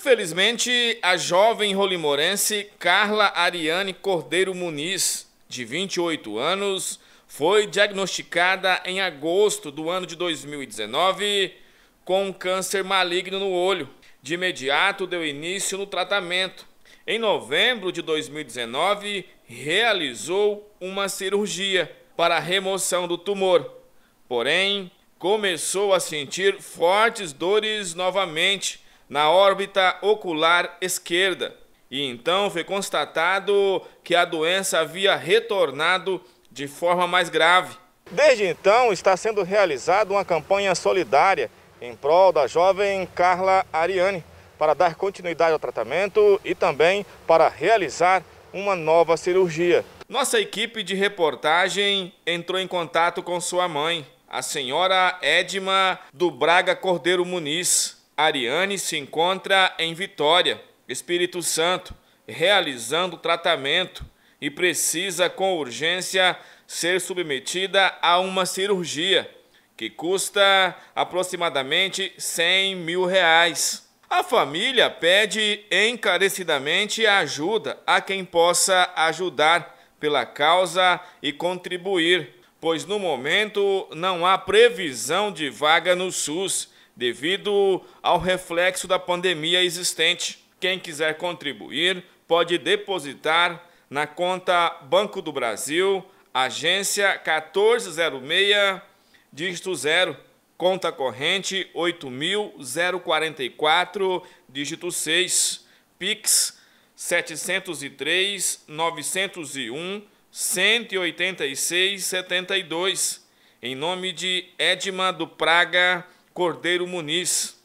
Infelizmente, a jovem rolimorense Carla Ariane Cordeiro Muniz, de 28 anos, foi diagnosticada em agosto do ano de 2019 com um câncer maligno no olho. De imediato deu início no tratamento. Em novembro de 2019, realizou uma cirurgia para a remoção do tumor. Porém, começou a sentir fortes dores novamente na órbita ocular esquerda. E então foi constatado que a doença havia retornado de forma mais grave. Desde então está sendo realizada uma campanha solidária em prol da jovem Carla Ariane para dar continuidade ao tratamento e também para realizar uma nova cirurgia. Nossa equipe de reportagem entrou em contato com sua mãe, a senhora Edma do Braga Cordeiro Muniz. Ariane se encontra em Vitória, Espírito Santo, realizando tratamento e precisa com urgência ser submetida a uma cirurgia que custa aproximadamente 100 mil reais. A família pede encarecidamente ajuda a quem possa ajudar pela causa e contribuir, pois no momento não há previsão de vaga no SUS Devido ao reflexo da pandemia existente, quem quiser contribuir pode depositar na conta Banco do Brasil, agência 1406, dígito 0, conta corrente 8044, dígito 6, Pix 703 901 186 72, em nome de Edma do Praga Cordeiro Muniz.